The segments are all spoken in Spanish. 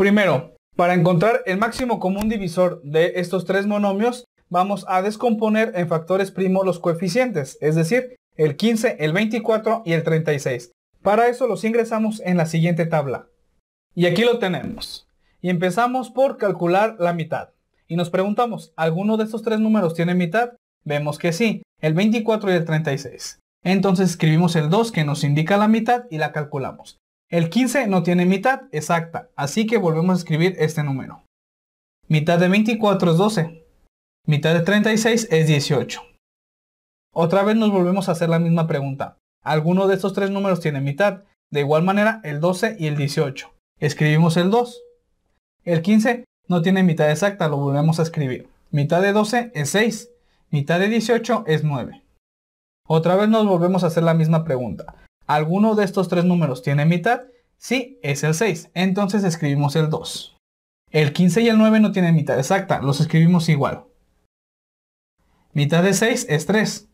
Primero, para encontrar el máximo común divisor de estos tres monomios, vamos a descomponer en factores primos los coeficientes, es decir, el 15, el 24 y el 36. Para eso los ingresamos en la siguiente tabla. Y aquí lo tenemos. Y empezamos por calcular la mitad. Y nos preguntamos, ¿alguno de estos tres números tiene mitad? Vemos que sí, el 24 y el 36. Entonces escribimos el 2 que nos indica la mitad y la calculamos. El 15 no tiene mitad exacta, así que volvemos a escribir este número. Mitad de 24 es 12. Mitad de 36 es 18. Otra vez nos volvemos a hacer la misma pregunta. Alguno de estos tres números tiene mitad. De igual manera, el 12 y el 18. Escribimos el 2. El 15 no tiene mitad exacta, lo volvemos a escribir. Mitad de 12 es 6. Mitad de 18 es 9. Otra vez nos volvemos a hacer la misma pregunta. ¿Alguno de estos tres números tiene mitad? Sí, es el 6. Entonces escribimos el 2. El 15 y el 9 no tienen mitad exacta, los escribimos igual. Mitad de 6 es 3.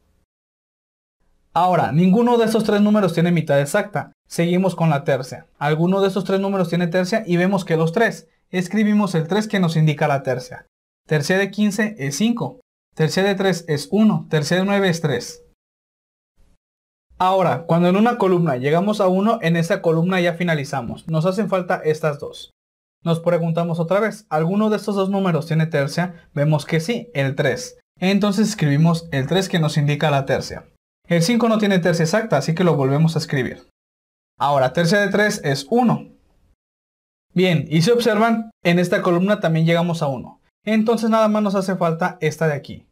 Ahora, ninguno de estos tres números tiene mitad exacta. Seguimos con la tercia. Alguno de estos tres números tiene tercia y vemos que los tres. Escribimos el 3 que nos indica la tercia. Tercia de 15 es 5. Tercia de 3 es 1. Tercia de 9 es 3. Ahora, cuando en una columna llegamos a 1, en esa columna ya finalizamos. Nos hacen falta estas dos. Nos preguntamos otra vez, ¿alguno de estos dos números tiene tercia? Vemos que sí, el 3. Entonces escribimos el 3 que nos indica la tercia. El 5 no tiene tercia exacta, así que lo volvemos a escribir. Ahora, tercia de 3 es 1. Bien, y si observan, en esta columna también llegamos a 1. Entonces nada más nos hace falta esta de aquí.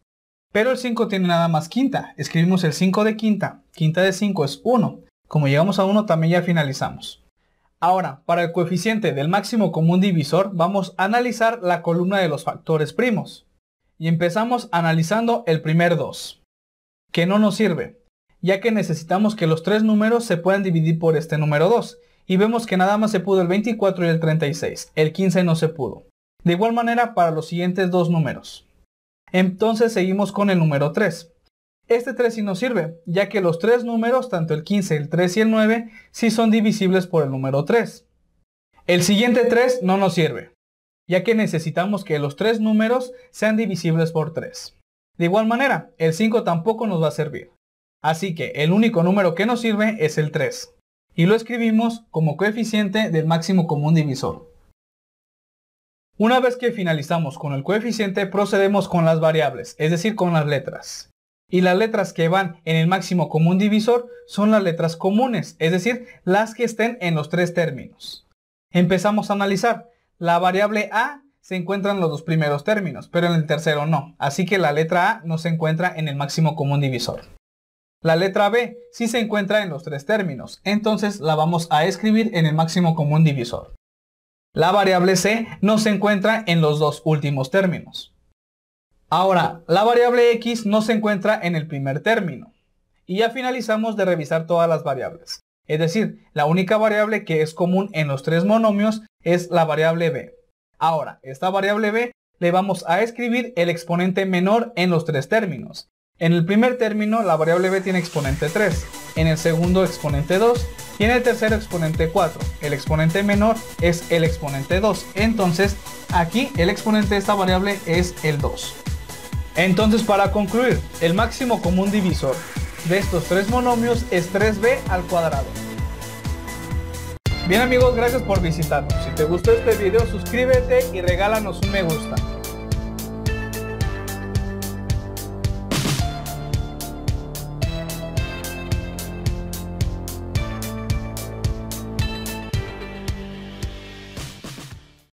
Pero el 5 tiene nada más quinta. Escribimos el 5 de quinta. Quinta de 5 es 1. Como llegamos a 1 también ya finalizamos. Ahora, para el coeficiente del máximo común divisor vamos a analizar la columna de los factores primos. Y empezamos analizando el primer 2, que no nos sirve, ya que necesitamos que los tres números se puedan dividir por este número 2. Y vemos que nada más se pudo el 24 y el 36, el 15 no se pudo. De igual manera para los siguientes dos números. Entonces seguimos con el número 3. Este 3 sí nos sirve, ya que los tres números, tanto el 15, el 3 y el 9, sí son divisibles por el número 3. El siguiente 3 no nos sirve, ya que necesitamos que los tres números sean divisibles por 3. De igual manera, el 5 tampoco nos va a servir. Así que el único número que nos sirve es el 3. Y lo escribimos como coeficiente del máximo común divisor. Una vez que finalizamos con el coeficiente, procedemos con las variables, es decir, con las letras. Y las letras que van en el máximo común divisor son las letras comunes, es decir, las que estén en los tres términos. Empezamos a analizar. La variable A se encuentra en los dos primeros términos, pero en el tercero no, así que la letra A no se encuentra en el máximo común divisor. La letra B sí se encuentra en los tres términos, entonces la vamos a escribir en el máximo común divisor. La variable c no se encuentra en los dos últimos términos. Ahora, la variable x no se encuentra en el primer término. Y ya finalizamos de revisar todas las variables. Es decir, la única variable que es común en los tres monomios es la variable b. Ahora, esta variable b le vamos a escribir el exponente menor en los tres términos. En el primer término la variable b tiene exponente 3, en el segundo exponente 2 tiene el tercer exponente 4, el exponente menor es el exponente 2. Entonces aquí el exponente de esta variable es el 2. Entonces para concluir, el máximo común divisor de estos tres monomios es 3b al cuadrado. Bien amigos, gracias por visitarnos. Si te gustó este video, suscríbete y regálanos un me gusta.